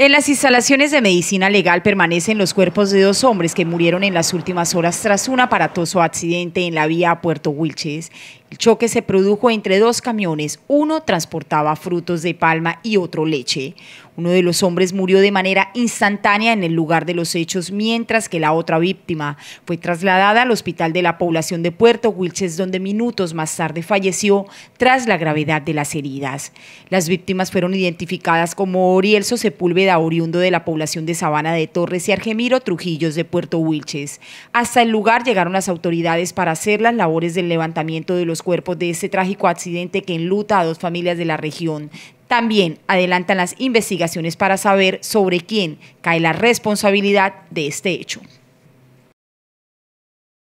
En las instalaciones de medicina legal permanecen los cuerpos de dos hombres que murieron en las últimas horas tras un aparatoso accidente en la vía Puerto Wilches. El choque se produjo entre dos camiones. Uno transportaba frutos de palma y otro leche. Uno de los hombres murió de manera instantánea en el lugar de los hechos, mientras que la otra víctima fue trasladada al hospital de la población de Puerto Wilches, donde minutos más tarde falleció tras la gravedad de las heridas. Las víctimas fueron identificadas como Orielso Sepúlveda, oriundo de la población de Sabana de Torres, y Argemiro Trujillos de Puerto Wilches. Hasta el lugar llegaron las autoridades para hacer las labores del levantamiento de los cuerpos de este trágico accidente que enluta a dos familias de la región. También adelantan las investigaciones para saber sobre quién cae la responsabilidad de este hecho.